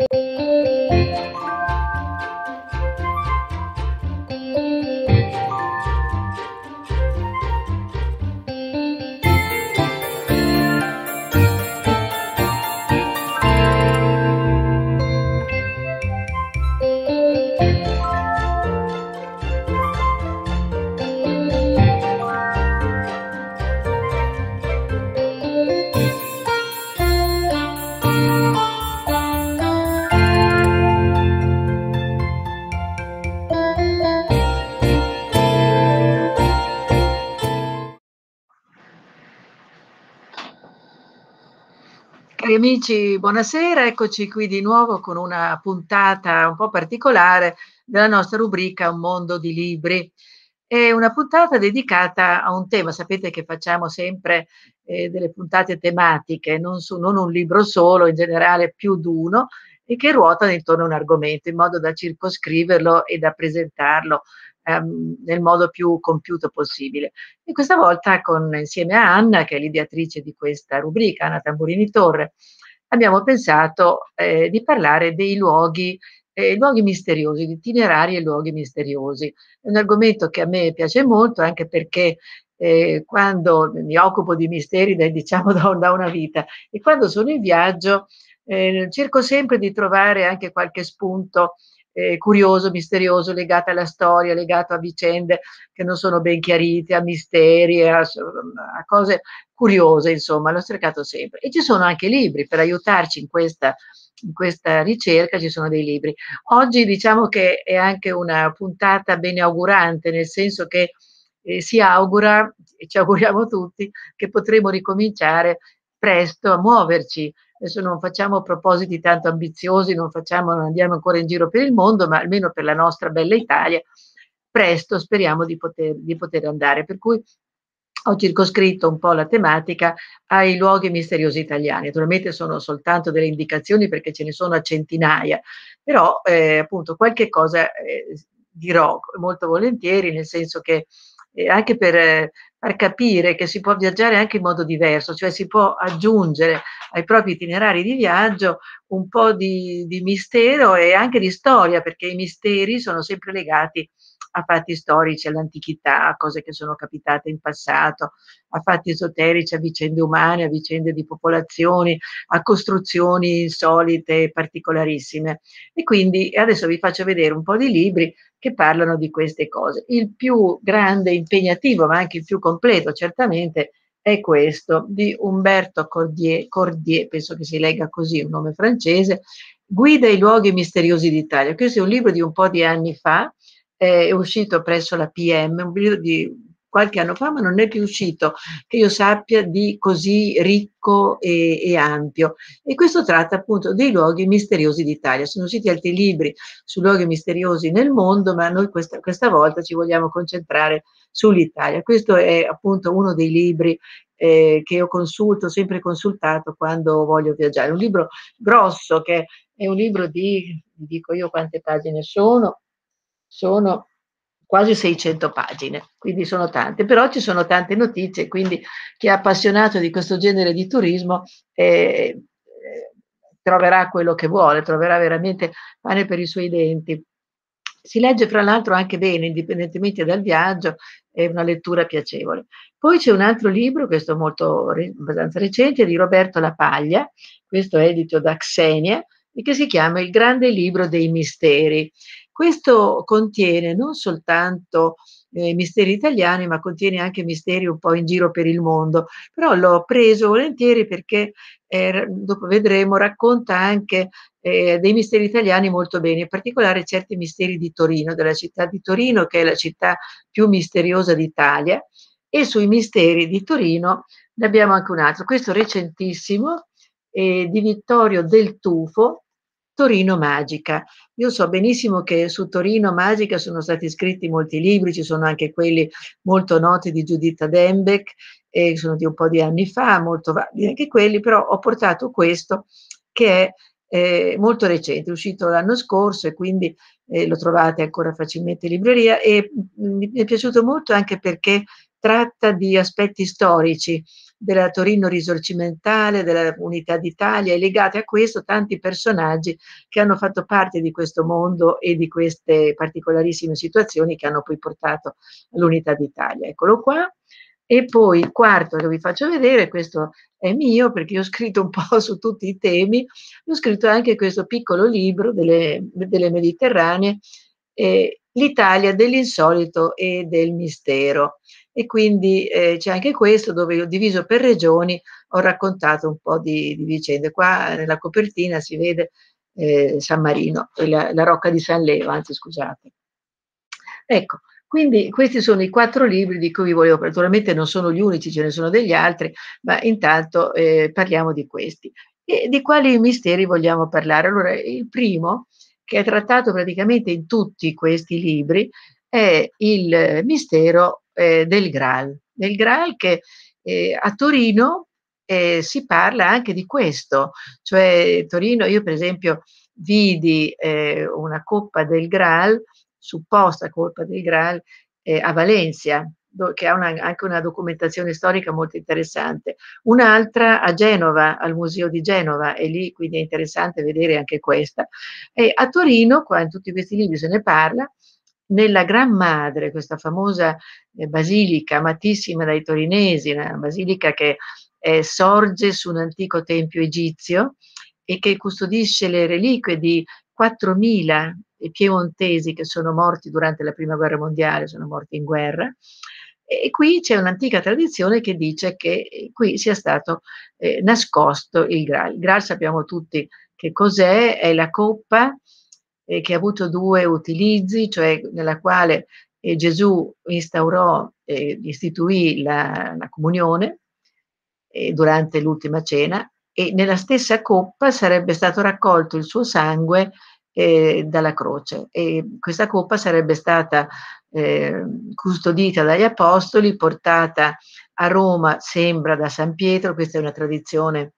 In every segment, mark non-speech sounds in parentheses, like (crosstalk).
Thank you. amici, buonasera, eccoci qui di nuovo con una puntata un po' particolare della nostra rubrica Un mondo di libri. È una puntata dedicata a un tema, sapete che facciamo sempre eh, delle puntate tematiche, non, su, non un libro solo, in generale più di uno, e che ruotano intorno a un argomento in modo da circoscriverlo e da presentarlo ehm, nel modo più compiuto possibile. E questa volta con, insieme a Anna, che è l'ideatrice di questa rubrica, Anna Tamburini Torre, abbiamo pensato eh, di parlare dei luoghi eh, luoghi misteriosi, di itinerari e luoghi misteriosi. È un argomento che a me piace molto anche perché eh, quando mi occupo di misteri da, diciamo (laughs) da, da, una vita e quando sono in viaggio eh, cerco sempre di trovare anche qualche spunto eh, curioso, misterioso, legato alla storia, legato a vicende che non sono ben chiarite, a misteri, a, a cose curiose, insomma, l'ho cercato sempre. E ci sono anche libri per aiutarci in questa in questa ricerca ci sono dei libri. Oggi diciamo che è anche una puntata beneaugurante, nel senso che eh, si augura, e ci auguriamo tutti, che potremo ricominciare presto a muoverci Adesso non facciamo propositi tanto ambiziosi, non, facciamo, non andiamo ancora in giro per il mondo, ma almeno per la nostra bella Italia, presto speriamo di poter, di poter andare. Per cui ho circoscritto un po' la tematica ai luoghi misteriosi italiani. Naturalmente sono soltanto delle indicazioni perché ce ne sono a centinaia, però eh, appunto qualche cosa eh, dirò molto volentieri, nel senso che eh, anche per eh, far capire che si può viaggiare anche in modo diverso, cioè si può aggiungere ai propri itinerari di viaggio un po' di, di mistero e anche di storia, perché i misteri sono sempre legati a fatti storici, all'antichità, a cose che sono capitate in passato, a fatti esoterici, a vicende umane, a vicende di popolazioni, a costruzioni insolite e particolarissime. E quindi adesso vi faccio vedere un po' di libri che parlano di queste cose. Il più grande, impegnativo, ma anche il più completo, certamente, è questo di Umberto Cordier, Cordier, penso che si legga così, un nome francese, Guida i luoghi misteriosi d'Italia. Questo è un libro di un po' di anni fa, eh, è uscito presso la PM un video di qualche anno fa, ma non è più uscito, che io sappia, di così ricco e, e, ampio. E questo tratta appunto dei luoghi misteriosi d'Italia. Sono usciti altri libri su luoghi misteriosi nel mondo, ma noi questa, questa volta ci vogliamo concentrare sull'Italia. Questo è appunto uno dei libri eh, che ho consulto, sempre consultato quando voglio viaggiare. Un libro grosso che è un libro di, vi dico io quante pagine sono, sono quasi 600 pagine, quindi sono tante, però ci sono tante notizie, quindi chi è appassionato di questo genere di turismo eh, eh, troverà quello che vuole, troverà veramente pane per i suoi denti. Si legge fra l'altro anche bene, indipendentemente dal viaggio, è una lettura piacevole. Poi c'è un altro libro, questo molto abbastanza recente, di Roberto La Paglia, questo è edito da Xenia, e che si chiama Il grande libro dei misteri. Questo contiene non soltanto eh, misteri italiani, ma contiene anche misteri un po' in giro per il mondo. Però l'ho preso volentieri perché, eh, dopo vedremo, racconta anche eh, dei misteri italiani molto bene, in particolare certi misteri di Torino, della città di Torino, che è la città più misteriosa d'Italia. E sui misteri di Torino ne abbiamo anche un altro, questo recentissimo, eh, di Vittorio Del Tufo, Torino Magica. Io so benissimo che su Torino Magica sono stati scritti molti libri, ci sono anche quelli molto noti di Giuditta Dembeck, eh, sono di un po' di anni fa, molto validi anche quelli, però ho portato questo che è eh, molto recente, è uscito l'anno scorso e quindi eh, lo trovate ancora facilmente in libreria e mm, mi è piaciuto molto anche perché tratta di aspetti storici della Torino risorgimentale, della Unità d'Italia e legate a questo tanti personaggi che hanno fatto parte di questo mondo e di queste particolarissime situazioni che hanno poi portato all'Unità d'Italia. Eccolo qua. E poi il quarto che vi faccio vedere, questo è mio perché ho scritto un (laughs) po' su tutti i temi, ho scritto anche questo piccolo libro delle, delle Mediterranee, eh, l'Italia dell'insolito e del mistero, e quindi eh, c'è anche questo dove ho diviso per regioni, ho raccontato un po' di, di vicende. Qua nella copertina si vede eh, San Marino, la, la, Rocca di San Leo, anzi scusate. Ecco, quindi questi sono i quattro libri di cui vi volevo, naturalmente non sono gli unici, ce ne sono degli altri, ma intanto eh, parliamo di questi. E di quali misteri vogliamo parlare? Allora, il primo, che è trattato praticamente in tutti questi libri, è il mistero eh, del Graal. Del Graal che eh, a Torino eh, si parla anche di questo, cioè Torino, io per esempio vidi eh, una coppa del Graal, supposta coppa del Graal, eh, a Valencia, che ha una, anche una documentazione storica molto interessante. Un'altra a Genova, al Museo di Genova, e lì quindi è interessante vedere anche questa. E a Torino, qua in tutti questi libri se ne parla, nella Gran Madre, questa famosa eh, basilica amatissima dai torinesi, una basilica che eh, sorge su un antico tempio egizio e che custodisce le reliquie di 4.000 eh, piemontesi che sono morti durante la Prima Guerra Mondiale, sono morti in guerra. E qui c'è un'antica tradizione che dice che eh, qui sia stato eh, nascosto il Graal. Il Graal sappiamo tutti che cos'è, è la coppa eh, che ha avuto due utilizzi, cioè nella quale eh, Gesù instaurò, eh, istituì la, la comunione eh, durante l'ultima cena e nella stessa coppa sarebbe stato raccolto il suo sangue eh, dalla croce e questa coppa sarebbe stata eh, custodita dagli apostoli, portata a Roma, sembra da San Pietro, questa è una tradizione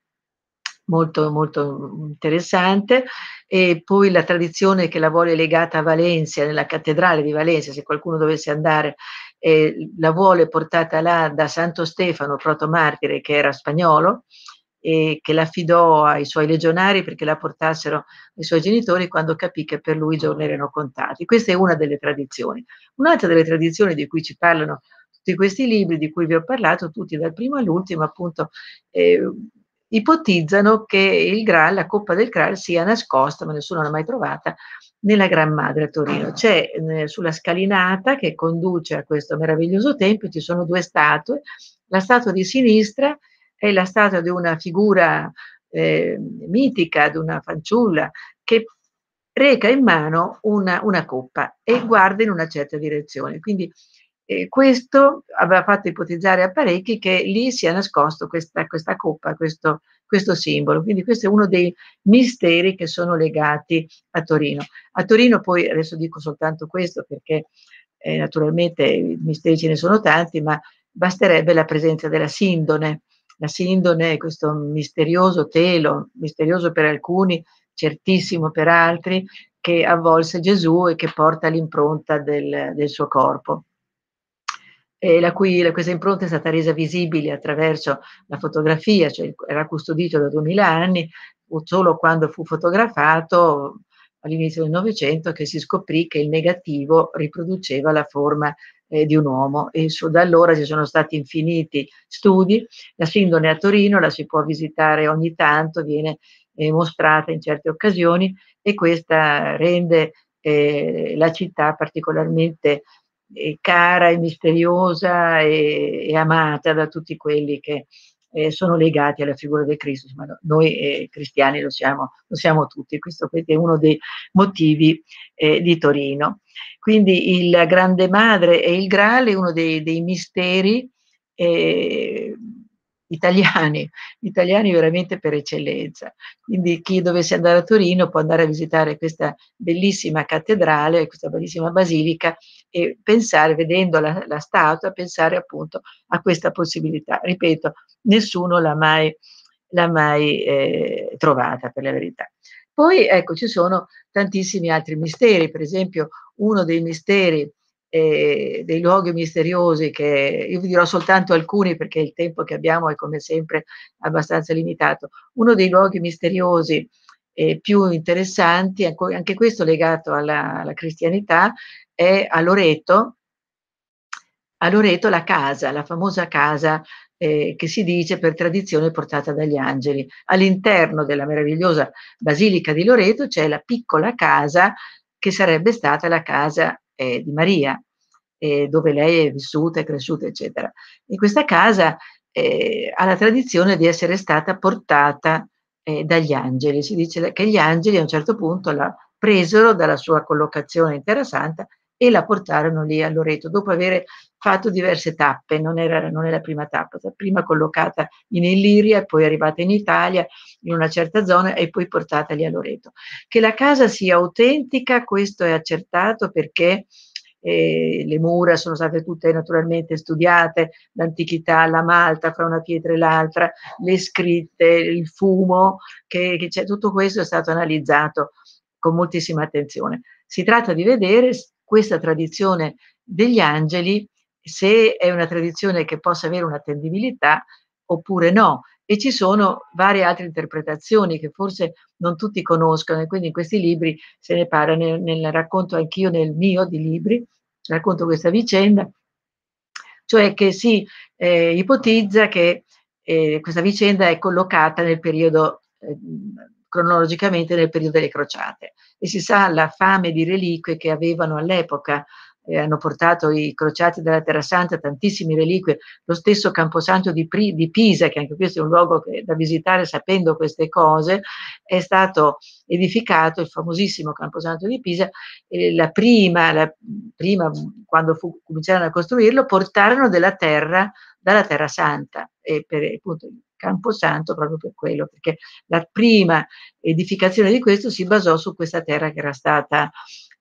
molto, molto interessante e poi la tradizione che la vuole legata a Valencia, nella cattedrale di Valencia, se qualcuno dovesse andare eh, la vuole portata là da Santo Stefano, protomartire che era spagnolo e che la affidò ai suoi legionari perché la portassero ai suoi genitori quando capì che per lui i giorni erano contati. Questa è una delle tradizioni. Un'altra delle tradizioni di cui ci parlano tutti questi libri di cui vi ho parlato, tutti dal primo all'ultimo, appunto, eh, ipotizzano che il Graal, la coppa del Graal sia nascosta, ma nessuno l'ha mai trovata, nella Gran Madre a Torino. Ah. C'è eh, sulla scalinata che conduce a questo meraviglioso tempio, ci sono due statue, la statua di sinistra è la statua di una figura eh, mitica, di una fanciulla, che reca in mano una, una coppa e ah. guarda in una certa direzione. Quindi e questo aveva fatto ipotizzare a parecchi che lì sia nascosto questa, questa coppa, questo, questo simbolo. Quindi questo è uno dei misteri che sono legati a Torino. A Torino poi, adesso dico soltanto questo perché eh, naturalmente i misteri ce ne sono tanti, ma basterebbe la presenza della sindone. La sindone è questo misterioso telo, misterioso per alcuni, certissimo per altri, che avvolse Gesù e che porta l'impronta del, del suo corpo la cui, la questa impronta è stata resa visibile attraverso la fotografia, cioè era custodito da 2000 anni, solo quando fu fotografato all'inizio del Novecento che si scoprì che il negativo riproduceva la forma eh, di un uomo e su, da allora ci sono stati infiniti studi, la sindone a Torino la si può visitare ogni tanto, viene eh, mostrata in certe occasioni e questa rende eh, la città particolarmente e cara e misteriosa e, e, amata da tutti quelli che eh, sono legati alla figura del Cristo. Insomma, noi eh, cristiani lo siamo, lo siamo, tutti, questo è uno dei motivi eh, di Torino. Quindi la Grande Madre e il Graal è uno dei, dei misteri eh, italiani, italiani veramente per eccellenza. Quindi chi dovesse andare a Torino può andare a visitare questa bellissima cattedrale, questa bellissima basilica e pensare, vedendo la, la statua, pensare appunto a questa possibilità. Ripeto, nessuno l'ha mai, l'ha mai eh, trovata per la verità. Poi ecco, ci sono tantissimi altri misteri, per esempio uno dei misteri eh, dei luoghi misteriosi che io vi dirò soltanto alcuni perché il tempo che abbiamo è come sempre abbastanza limitato. Uno dei luoghi misteriosi eh, più interessanti, anche questo legato alla, alla cristianità, è a Loreto, a Loreto la casa, la famosa casa eh, che si dice per tradizione portata dagli angeli. All'interno della meravigliosa basilica di Loreto c'è la piccola casa che sarebbe stata la casa eh, di Maria, eh, dove lei è vissuta, è cresciuta, eccetera. E questa casa eh, ha la tradizione di essere stata portata eh, dagli angeli. Si dice che gli angeli a un certo punto la presero dalla sua collocazione in Terra Santa e la portarono lì a Loreto dopo aver fatto diverse tappe, non era, non era la prima tappa, la prima collocata in Illiria, poi arrivata in Italia, in una certa zona e poi portata lì a Loreto. Che la casa sia autentica, questo è accertato perché eh, le mura sono state tutte naturalmente studiate, l'antichità, la malta fra una pietra e l'altra, le scritte, il fumo, che, che tutto questo è stato analizzato con moltissima attenzione. Si tratta di vedere questa tradizione degli angeli, se è una tradizione che possa avere un'attendibilità oppure no. E ci sono varie altre interpretazioni che forse non tutti conoscono e quindi in questi libri se ne parla, nel, nel racconto anch'io nel mio di libri, racconto questa vicenda, cioè che si eh, ipotizza che eh, questa vicenda è collocata nel periodo eh, cronologicamente nel periodo delle crociate e si sa la fame di reliquie che avevano all'epoca. Eh, hanno portato i crociati della Terra Santa tantissime reliquie, lo stesso Camposanto di, Pri, di Pisa, che anche questo è un luogo che, da visitare sapendo queste cose, è stato edificato, il famosissimo Camposanto di Pisa, eh, la, prima, la prima, quando fu, cominciarono a costruirlo, portarono della terra, dalla Terra Santa, e per appunto Camposanto proprio per quello, perché la prima edificazione di questo si basò su questa terra che era stata,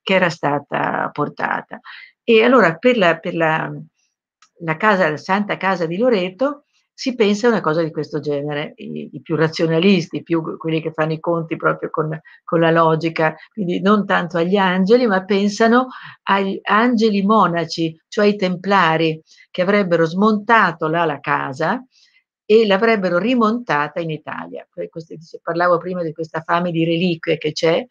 che era stata portata. E allora per, la, per la, la, casa, la Santa Casa di Loreto si pensa a una cosa di questo genere, i, i più razionalisti, più quelli che fanno i conti proprio con, con, la logica, quindi non tanto agli angeli, ma pensano agli angeli monaci, cioè ai templari, che avrebbero smontato là la casa, e l'avrebbero rimontata in Italia. Parlavo prima di questa fame di reliquie che c'è,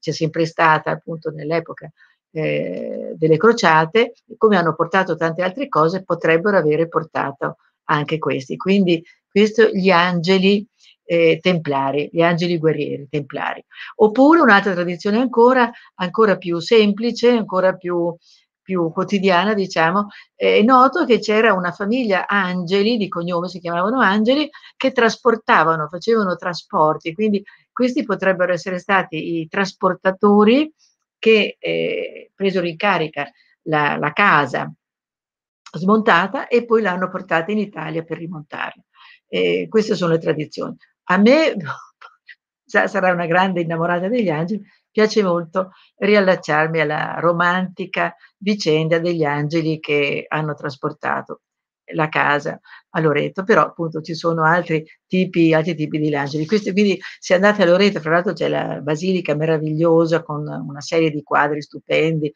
c'è sempre stata appunto nell'epoca eh, delle crociate, come hanno portato tante altre cose, potrebbero avere portato anche questi. Quindi questo gli angeli eh, templari, gli angeli guerrieri templari. Oppure un'altra tradizione ancora, ancora più semplice, ancora più più quotidiana, diciamo, eh, è noto che c'era una famiglia Angeli, di cognome si chiamavano Angeli, che trasportavano, facevano trasporti, quindi questi potrebbero essere stati i trasportatori che eh, presero in carica la, la casa smontata e poi l'hanno portata in Italia per rimontarla. Eh, queste sono le tradizioni. A me (laughs) sarà una grande innamorata degli angeli, piace molto riallacciarmi alla romantica vicenda degli angeli che hanno trasportato la casa a Loreto, però appunto ci sono altri tipi, altri tipi di angeli. Questi, quindi se andate a Loreto, fra l'altro c'è la basilica meravigliosa con una serie di quadri stupendi,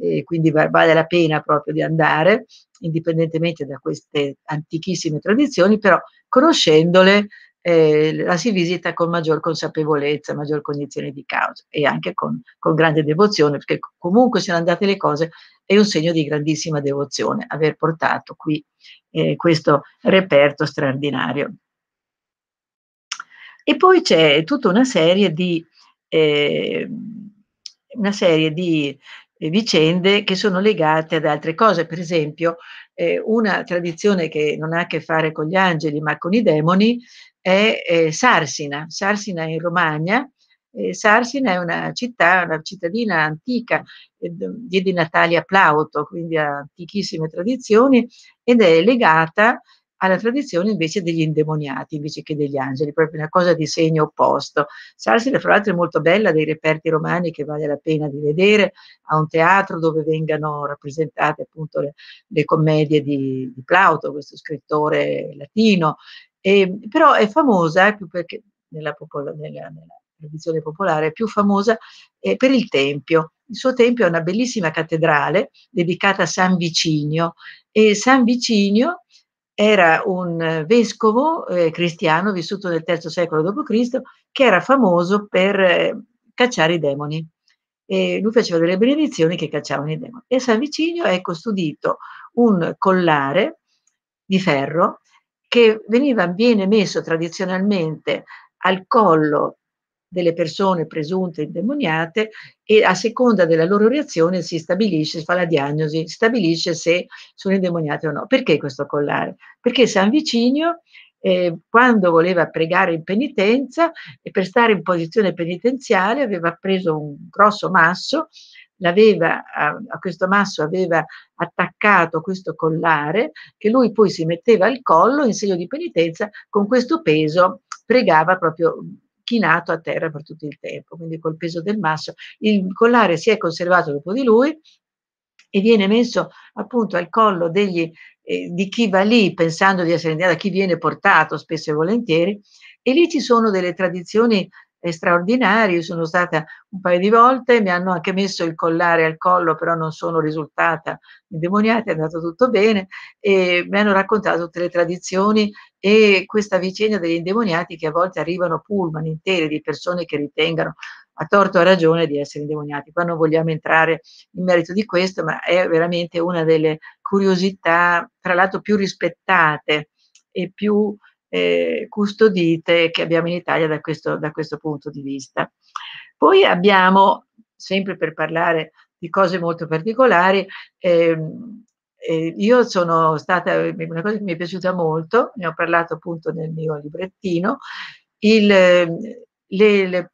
eh, quindi vale la pena proprio di andare, indipendentemente da queste antichissime tradizioni, però conoscendole eh, la si visita con maggior consapevolezza, maggior cognizione di causa e anche con, con grande devozione, perché comunque sono andate le cose è un segno di grandissima devozione aver portato qui eh, questo reperto straordinario. E poi c'è tutta una serie di, eh, una serie di vicende che sono legate ad altre cose, per esempio eh, una tradizione che non ha a che fare con gli angeli ma con i demoni è eh, Sarsina, Sarsina in Romagna. Eh, Sarsina è una città, una cittadina antica, diede Natale a Plauto, quindi ha antichissime tradizioni ed è legata alla tradizione invece degli indemoniati invece che degli angeli, proprio una cosa di segno opposto. Sarsina fra l'altro è molto bella, dei reperti romani che vale la pena di vedere, ha un teatro dove vengano rappresentate appunto le, le commedie di, di, Plauto, questo scrittore latino, e, ehm, però è famosa, eh, più perché nella, popola, nella, nella tradizione popolare, è più famosa eh, per il Tempio. Il suo Tempio è una bellissima cattedrale dedicata a San Vicinio e San Vicinio era un vescovo eh, cristiano vissuto nel III secolo d.C. che era famoso per eh, cacciare i demoni. E lui faceva delle benedizioni che cacciavano i demoni. E a San Vicinio è custodito un collare di ferro che veniva, viene messo tradizionalmente al collo delle persone presunte indemoniate e a seconda della loro reazione si stabilisce, si fa la diagnosi, si stabilisce se sono indemoniate o no. Perché questo collare? Perché San Vicinio eh, quando voleva pregare in penitenza e per stare in posizione penitenziale aveva preso un grosso masso l'aveva, a, a questo masso aveva attaccato questo collare che lui poi si metteva al collo in segno di penitenza, con questo peso pregava proprio chinato a terra per tutto il tempo, quindi col peso del masso. Il collare si è conservato dopo di lui e viene messo appunto al collo degli, eh, di chi va lì pensando di essere indiano, da chi viene portato spesso e volentieri. E lì ci sono delle tradizioni straordinari, Io sono stata un paio di volte, mi hanno anche messo il collare al collo, però non sono risultata indemoniata, è andato tutto bene, e mi hanno raccontato tutte le tradizioni e questa vicenda degli indemoniati che a volte arrivano pullman interi di persone che ritengano a torto o a ragione di essere indemoniati. Qua non vogliamo entrare in merito di questo, ma è veramente una delle curiosità, tra l'altro più rispettate e più eh, custodite che abbiamo in Italia da questo, da questo punto di vista. Poi abbiamo, sempre per parlare di cose molto particolari, ehm, eh, io sono stata, una cosa che mi è piaciuta molto, ne ho parlato appunto nel mio librettino, il, ehm, le, le,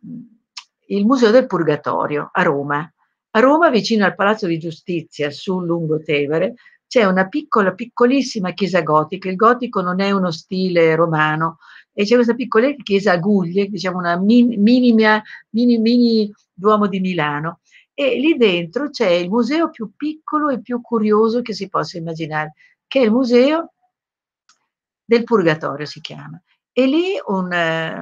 il Museo del Purgatorio a Roma. A Roma, vicino al Palazzo di Giustizia, sul Lungotevere, c'è una piccola, piccolissima chiesa gotica, il gotico non è uno stile romano, e c'è questa piccola chiesa a guglie, diciamo una mini, minima, mini, mini Duomo di Milano, e lì dentro c'è il museo più piccolo e più curioso che si possa immaginare, che è il museo del Purgatorio si chiama. E lì un,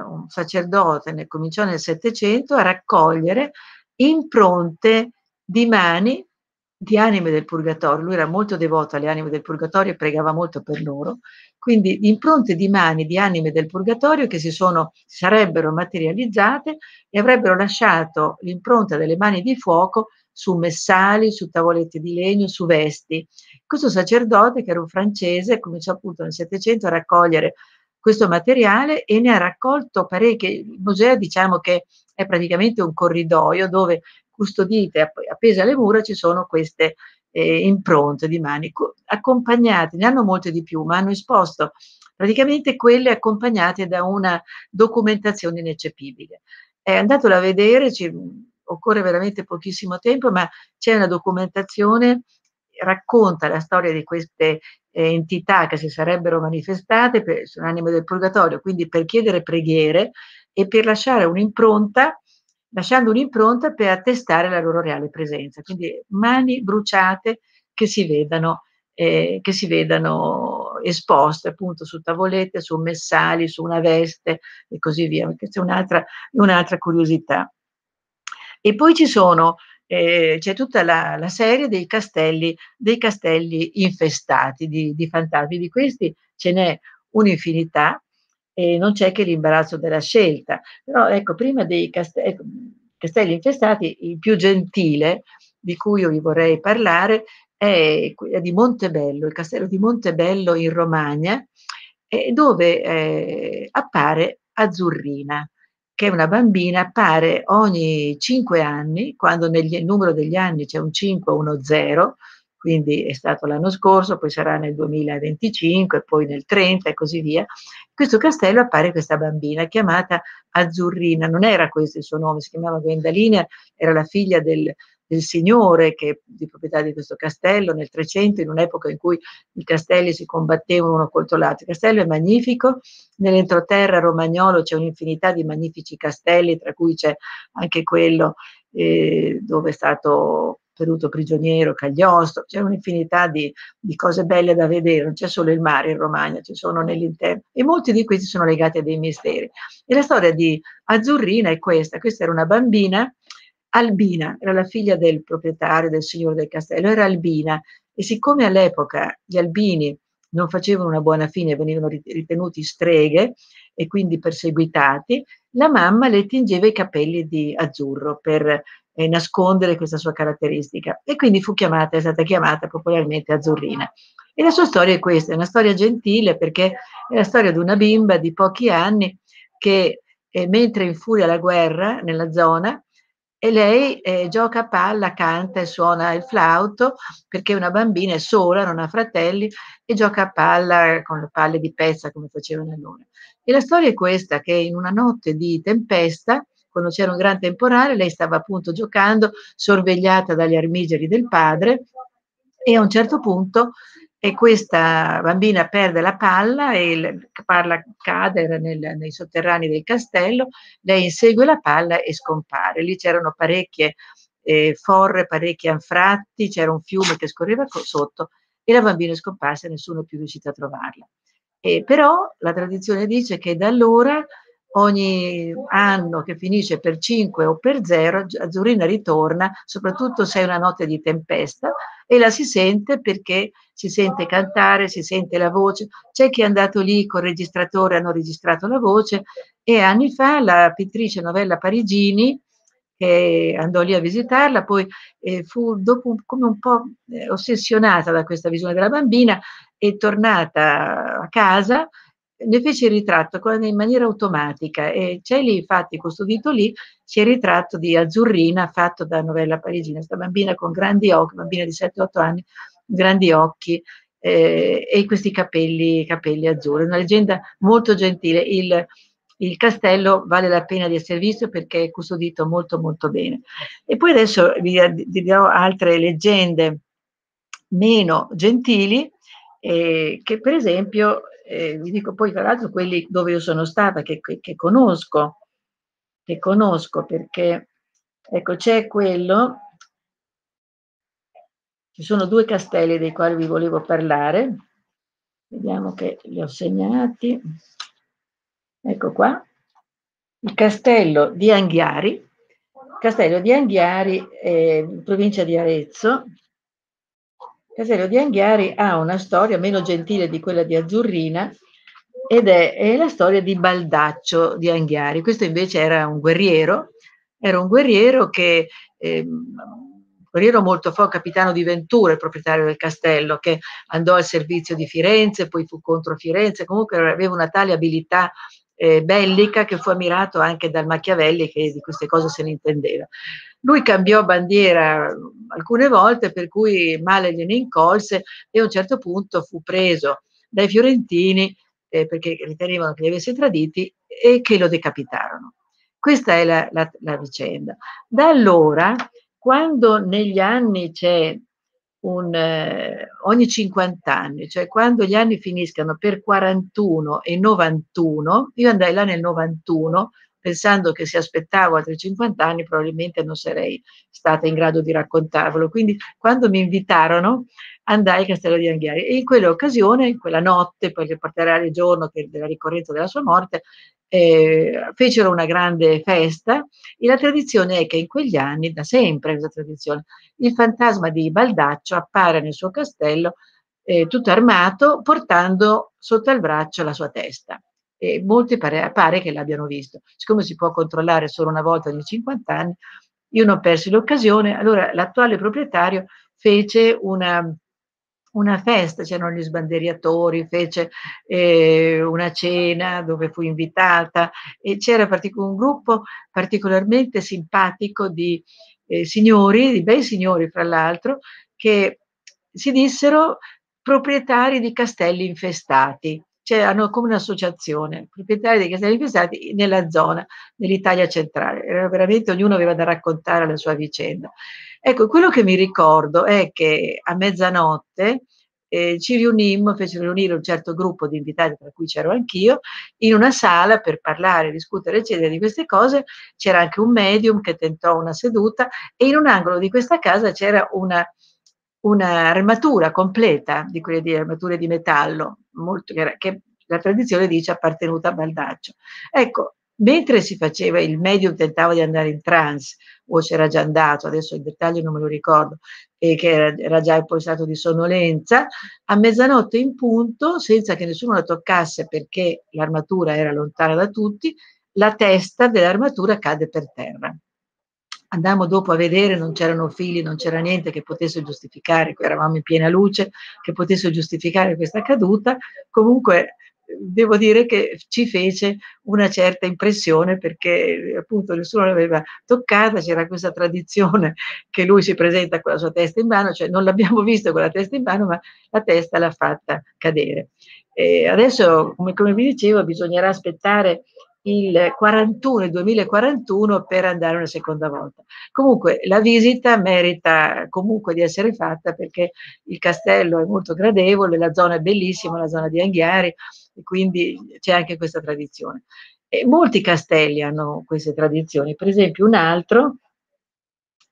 un sacerdote ne cominciò nel Settecento a raccogliere impronte di mani di anime del purgatorio, lui era molto devoto alle anime del purgatorio e pregava molto per loro, quindi impronte di mani di anime del purgatorio che si sono, sarebbero materializzate e avrebbero lasciato l'impronta delle mani di fuoco su messali, su tavolette di legno, su vesti. Questo sacerdote, che era un francese, cominciò appunto nel Settecento a raccogliere questo materiale e ne ha raccolto parecchie. Il museo diciamo che è praticamente un corridoio dove custodite, appese alle mura, ci sono queste eh, impronte di mani accompagnate, ne hanno molte di più, ma hanno esposto praticamente quelle accompagnate da una documentazione ineccepibile. Eh, andatelo a vedere, ci, occorre veramente pochissimo tempo, ma c'è una documentazione racconta la storia di queste eh, entità che si sarebbero manifestate per, sull'anima del purgatorio, quindi per chiedere preghiere e per lasciare un'impronta lasciando un'impronta per attestare la loro reale presenza. Quindi mani bruciate che si vedano, eh, che si vedano esposte appunto su tavolette, su messali, su una veste e così via. Questa è un'altra, un'altra curiosità. E poi ci sono eh, c'è tutta la, la serie dei castelli, dei castelli infestati di, di fantasmi. Di questi ce n'è un'infinità e non c'è che l'imbarazzo della scelta. Però ecco, prima dei castelli, ecco, castelli infestati, il più gentile di cui io vi vorrei parlare è, di Montebello, il castello di Montebello in Romagna, dove eh, appare Azzurrina, che è una bambina, appare ogni 5 anni, quando nel numero degli anni c'è un 5 o uno 0, quindi è stato l'anno scorso, poi sarà nel 2025, poi nel 30 e così via. In questo castello appare questa bambina chiamata Azzurrina, non era questo il suo nome, si chiamava Gwendalina, era la figlia del, del signore che di proprietà di questo castello nel 300, in un'epoca in cui i castelli si combattevano uno contro l'altro. Il castello è magnifico, nell'entroterra romagnolo c'è un'infinità di magnifici castelli, tra cui c'è anche quello eh, dove è stato Perduto prigioniero, Cagliostro, c'è un'infinità di, di, cose belle da vedere, non c'è solo il mare in Romagna, ci sono nell'interno e molti di questi sono legati a dei misteri. E la storia di Azzurrina è questa, questa era una bambina, Albina, era la figlia del proprietario, del signore del castello, era Albina e siccome all'epoca gli albini non facevano una buona fine, venivano ritenuti streghe e quindi perseguitati, la mamma le tingeva i capelli di azzurro per eh, nascondere questa sua caratteristica. E quindi fu chiamata, è stata chiamata popolarmente Azzurrina. E la sua storia è questa, è una storia gentile perché è la storia di una bimba di pochi anni che eh, mentre infuria la guerra nella zona, e lei eh, gioca a palla, canta e suona il flauto perché è una bambina è sola, non ha fratelli e gioca a palla con le palle di pezza come facevano allora. E la storia è questa, che in una notte di tempesta quando c'era un gran temporale, lei stava appunto giocando, sorvegliata dagli armigeri del padre, e a un certo punto e questa bambina perde la palla e la cade nel, nei sotterranei del castello, lei insegue la palla e scompare. Lì c'erano parecchie eh, forre, parecchi anfratti, c'era un fiume che scorreva sotto e la bambina è scomparsa e nessuno è più riuscito a trovarla. E però la tradizione dice che da allora ogni anno che finisce per 5 o per 0, Azzurrina ritorna, soprattutto se è una notte di tempesta, e la si sente perché si sente cantare, si sente la voce. C'è chi è andato lì col registratore, hanno registrato la voce, e anni fa la pittrice novella Parigini, che andò lì a visitarla, poi eh, fu dopo come un po' eh, ossessionata da questa visione della bambina, è tornata a casa ne fece il ritratto in maniera automatica e c'è lì infatti custodito lì c'è il ritratto di Azzurrina fatto da Novella Parigina, questa bambina con grandi occhi, bambina di 7-8 anni, grandi occhi eh, e questi capelli, capelli azzurri. Una leggenda molto gentile. Il, il castello vale la pena di essere visto perché è custodito molto molto bene. E poi adesso vi, vi dirò altre leggende meno gentili, eh, che per esempio eh, vi dico poi tra l'altro quelli dove io sono stata, che, che conosco, che conosco perché, ecco, c'è quello, ci sono due castelli dei quali vi volevo parlare, vediamo che li ho segnati, ecco qua, il castello di Anghiari, castello di Anghiari, eh, provincia di Arezzo, Casello di Anghiari ha una storia meno gentile di quella di Azzurrina ed è, è la storia di Baldaccio di Anghiari. Questo invece era un guerriero, era un guerriero che... Eh, guerriero molto forte, capitano di Ventura, il proprietario del castello, che andò al servizio di Firenze, poi fu contro Firenze, comunque aveva una tale abilità eh, bellica che fu ammirato anche dal Machiavelli che di queste cose se ne intendeva. Lui cambiò bandiera alcune volte per cui male gliene incolse e a un certo punto fu preso dai fiorentini eh, perché ritenevano che li avesse traditi e che lo decapitarono. Questa è la, la, la vicenda. Da allora, quando negli anni c'è un, eh, ogni 50 anni, cioè quando gli anni finiscano per 41 e 91, io andai là nel 91 pensando che se aspettavo altri 50 anni probabilmente non sarei stata in grado di raccontarvelo. Quindi quando mi invitarono andai al castello di Anghiari e in quell'occasione, in quella notte, per portare il giorno della ricorrenza della sua morte, eh, fecero una grande festa e la tradizione è che in quegli anni, da sempre questa tradizione, il fantasma di Baldaccio appare nel suo castello eh, tutto armato portando sotto al braccio la sua testa. E molti pare, pare che l'abbiano visto. Siccome si può controllare solo una volta ogni 50 anni, io non persi l'occasione, allora l'attuale proprietario fece una una festa, c'erano gli sbandieratori, fece eh, una cena dove fu invitata e c'era un gruppo particolarmente simpatico di eh, signori, di bei signori fra l'altro, che si dissero proprietari di castelli infestati c'erano come un'associazione, proprietari dei castelli infestati nella zona, nell'Italia centrale. Era veramente ognuno aveva da raccontare la sua vicenda. Ecco, quello che mi ricordo è che a mezzanotte eh, ci riunimmo, fecero riunire un certo gruppo di invitati, tra cui c'ero anch'io, in una sala per parlare, discutere, eccetera, di queste cose. C'era anche un medium che tentò una seduta e in un angolo di questa casa c'era una, un'armatura completa di quelle di armature di metallo, molto, che la tradizione dice appartenuta a Baldaccio. Ecco, mentre si faceva il medium tentava di andare in trance o c'era già andato, adesso il dettaglio non me lo ricordo, e che era, era già poi stato di sonnolenza, a mezzanotte in punto, senza che nessuno la toccasse perché l'armatura era lontana da tutti, la testa dell'armatura cadde per terra. Andammo dopo a vedere, non c'erano figli, non c'era niente che potesse giustificare, eravamo in piena luce, che potesse giustificare questa caduta. Comunque devo dire che ci fece una certa impressione perché appunto nessuno l'aveva toccata, c'era questa tradizione che lui si presenta con la sua testa in mano, cioè non l'abbiamo visto con la testa in mano, ma la testa l'ha fatta cadere. E adesso, come, come vi dicevo, bisognerà aspettare il 41, il 2041 per andare una seconda volta. Comunque la visita merita comunque di essere fatta perché il castello è molto gradevole, la zona è bellissima, la zona di Anghiari, e quindi c'è anche questa tradizione. E molti castelli hanno queste tradizioni, per esempio un altro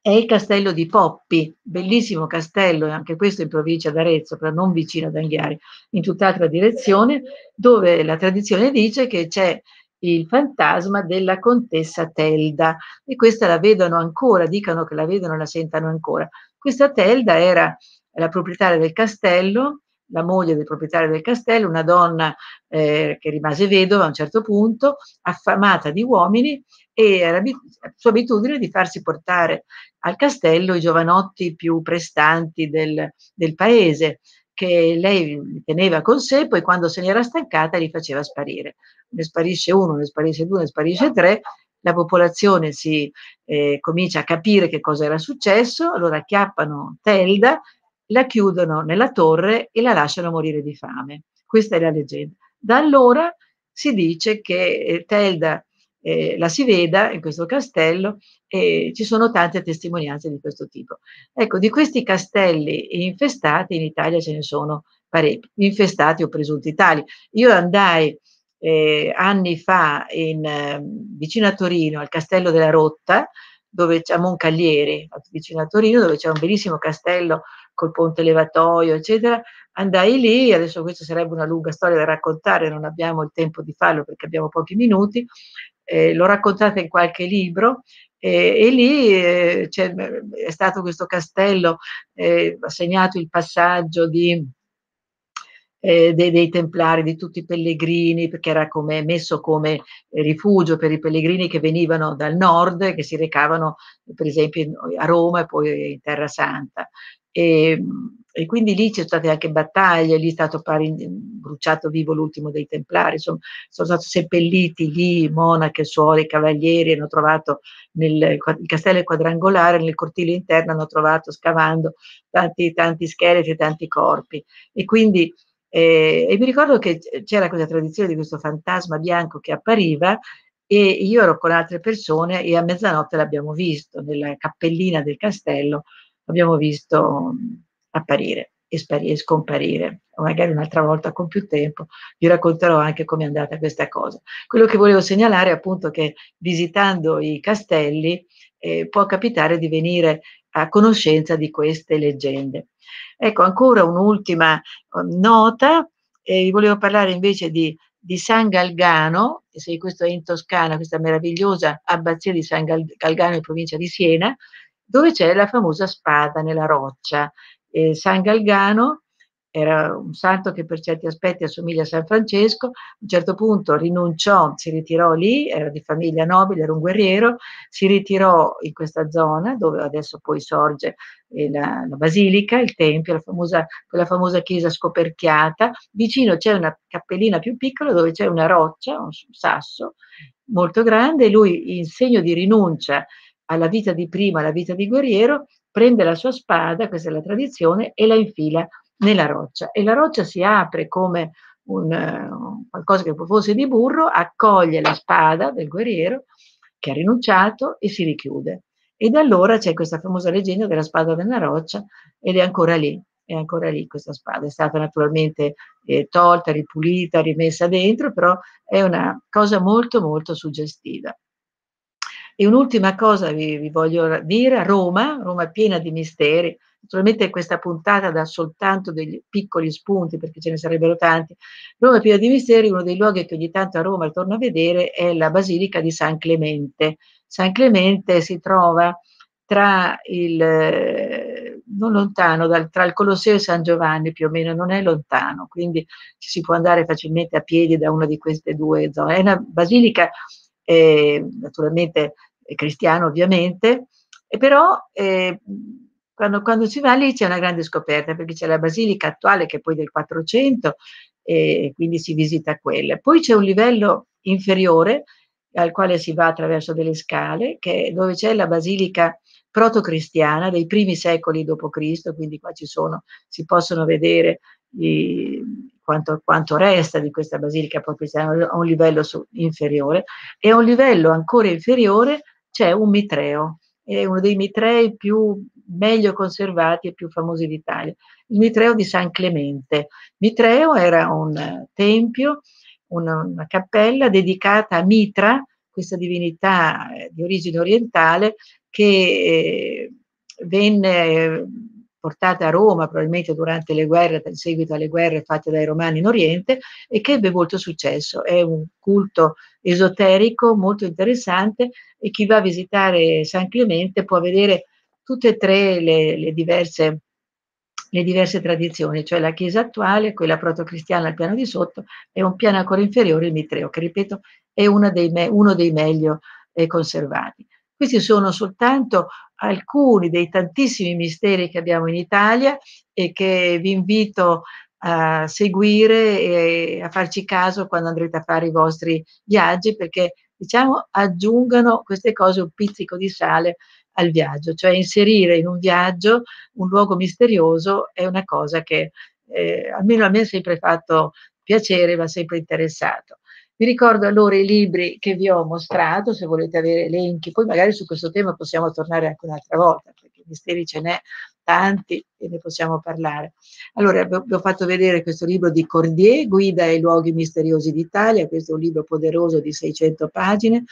è il castello di Poppi, bellissimo castello, anche questo in provincia d'Arezzo, però non vicino ad Anghiari, in tutt'altra direzione, dove la tradizione dice che c'è il fantasma della contessa Telda e questa la vedono ancora, dicono che la vedono, la sentano ancora. Questa Telda era la proprietaria del castello, la moglie del proprietario del castello, una donna eh, che rimase vedova a un certo punto, affamata di uomini e era sua abitudine di farsi portare al castello i giovanotti più prestanti del, del paese che lei teneva con sé, poi quando se ne era stancata li faceva sparire. Ne sparisce uno, ne sparisce due, ne sparisce tre, la popolazione si eh, comincia a capire che cosa era successo, allora acchiappano Telda, la chiudono nella torre e la lasciano morire di fame. Questa è la leggenda. Da allora si dice che eh, Telda eh, la si veda in questo castello e ci sono tante testimonianze di questo tipo. Ecco, di questi castelli infestati in Italia ce ne sono parecchi, infestati o presunti tali. Io andai eh, anni fa in, eh, vicino a Torino, al castello della Rotta, dove c'è Moncaglieri, vicino a Torino, dove c'è un bellissimo castello col ponte levatoio, eccetera. Andai lì, adesso questa sarebbe una lunga storia da raccontare, non abbiamo il tempo di farlo perché abbiamo pochi minuti, eh, l'ho raccontata in qualche libro, eh, e lì eh, è stato questo castello, eh, ha segnato il passaggio di, eh, dei, dei, templari, di tutti i pellegrini, perché era come, messo come rifugio per i pellegrini che venivano dal nord, che si recavano per esempio a Roma e poi in Terra Santa. E, e quindi lì c'è sono state anche battaglie, lì è stato pari, mhmm, bruciato vivo l'ultimo dei Templari, sono, sono stati seppelliti lì monache, suore, cavalieri, hanno trovato nel il castello quadrangolare, nel cortile interno hanno trovato scavando tanti, tanti scheletri, tanti corpi. E quindi eh, e mi ricordo che c'era questa tradizione di questo fantasma bianco che appariva e io ero con altre persone e a mezzanotte l'abbiamo visto nella cappellina del castello, abbiamo visto mhmm, apparire e, sparire, scomparire. Magari un'altra volta con più tempo vi racconterò anche come è andata questa cosa. Quello che volevo segnalare è appunto che visitando i castelli eh, può capitare di venire a conoscenza di queste leggende. Ecco, ancora un'ultima eh, nota, eh, volevo parlare invece di di San Galgano, se questo è in Toscana, questa meravigliosa abbazia di San Galgano in provincia di Siena, dove c'è la famosa spada nella roccia, eh, San Galgano era un santo che per certi aspetti assomiglia a San Francesco, a un certo punto rinunciò, si ritirò lì, era di famiglia nobile, era un guerriero, si ritirò in questa zona dove adesso poi sorge eh, la, la, basilica, il tempio, la famosa, quella famosa chiesa scoperchiata, vicino c'è una cappellina più piccola dove c'è una roccia, un sasso molto grande, lui in segno di rinuncia alla vita di prima, alla vita di guerriero, prende la sua spada, questa è la tradizione, e la infila nella roccia. E la roccia si apre come un, eh, qualcosa che fosse di burro, accoglie la spada del guerriero che ha rinunciato e si richiude. E da allora c'è questa famosa leggenda della spada della roccia ed è ancora lì, è ancora lì questa spada. È stata naturalmente eh, tolta, ripulita, rimessa dentro, però è una cosa molto molto suggestiva. E un'ultima cosa vi, vi voglio dire, a Roma, Roma piena di misteri, naturalmente questa puntata dà soltanto dei piccoli spunti perché ce ne sarebbero tanti. Roma piena di misteri, uno dei luoghi che ogni tanto a Roma torno a vedere è la Basilica di San Clemente. San Clemente si trova tra il, non lontano, dal, tra il Colosseo e San Giovanni più o meno, non è lontano, quindi ci si può andare facilmente a piedi da una di queste due zone. È una basilica eh, naturalmente cristiano ovviamente, e però eh, quando, quando, si va lì c'è una grande scoperta, perché c'è la basilica attuale che è poi del 400 e quindi si visita quella. Poi c'è un livello inferiore al quale si va attraverso delle scale, che, dove c'è la basilica protocristiana dei primi secoli d.C., quindi qua ci sono, si possono vedere i, quanto, quanto, resta di questa basilica protocristiana a un livello su, inferiore, e a un livello ancora inferiore c'è un mitreo, è uno dei mitrei più meglio conservati e più famosi d'Italia, il mitreo di San Clemente. Mitreo era un tempio, una, una cappella dedicata a Mitra, questa divinità eh, di origine orientale che eh, venne portata a Roma probabilmente durante le guerre, in seguito alle guerre fatte dai romani in Oriente e che ebbe molto successo. È un culto esoterico molto interessante e chi va a visitare San Clemente può vedere tutte e tre le, le, diverse, le diverse tradizioni, cioè la Chiesa attuale, quella protocristiana al piano di sotto e un piano ancora inferiore, il Mitreo, che ripeto è dei me, uno dei meglio eh, conservati. Questi sono soltanto alcuni dei tantissimi misteri che abbiamo in Italia e che vi invito a seguire e a farci caso quando andrete a fare i vostri viaggi perché diciamo aggiungano queste cose un pizzico di sale al viaggio, cioè inserire in un viaggio un luogo misterioso è una cosa che eh, almeno a me ha sempre fatto piacere, mi ha sempre interessato. Vi ricordo allora i libri che vi ho mostrato, se volete avere elenchi, poi magari su questo tema possiamo tornare anche un'altra volta, perché misteri ce n'è tanti e ne possiamo parlare. Allora, vi ho fatto vedere questo libro di Cordier, Guida ai luoghi misteriosi d'Italia, questo è un libro poderoso di 600 pagine,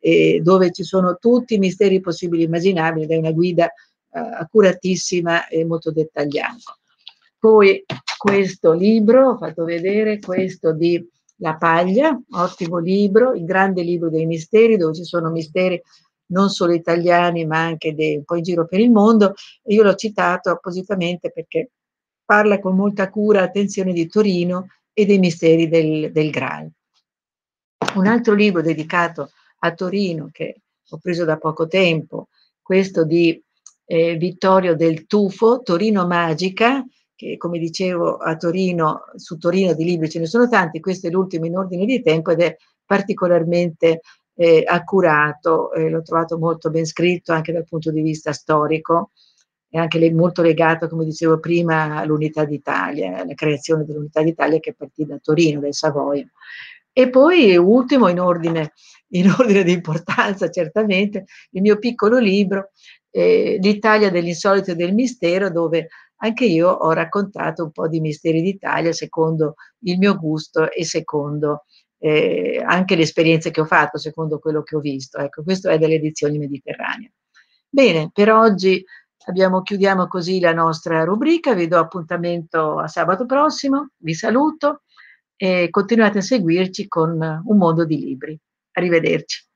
eh, dove ci sono tutti i misteri possibili e immaginabili, è una guida eh, accuratissima e molto dettagliata. Poi questo libro, ho fatto vedere questo di la paglia, ottimo libro, il grande libro dei misteri, dove ci sono misteri non solo italiani ma anche de, un po' in giro per il mondo. E io l'ho citato appositamente perché parla con molta cura e attenzione di Torino e dei misteri del, del Graal. Un altro libro dedicato a Torino che ho preso da poco tempo, questo di eh, Vittorio del Tufo, Torino Magica, che come dicevo a Torino, su Torino di libri ce ne sono tanti, questo è l'ultimo in ordine di tempo ed è particolarmente eh, accurato, eh, l'ho trovato molto ben scritto anche dal punto di vista storico e anche le, molto legato, come dicevo prima, all'unità d'Italia, alla creazione dell'unità d'Italia che partì da Torino, del Savoia. E poi, ultimo, in ordine, in ordine di importanza certamente, il mio piccolo libro, eh, L'Italia dell'insolito e del mistero, dove anche io ho raccontato un po' di misteri d'Italia secondo il mio gusto e secondo eh, anche le esperienze che ho fatto, secondo quello che ho visto. Ecco, questo è delle edizioni mediterranee. Bene, per oggi abbiamo, chiudiamo così la nostra rubrica, vi do appuntamento a sabato prossimo, vi saluto e continuate a seguirci con un mondo di libri. Arrivederci.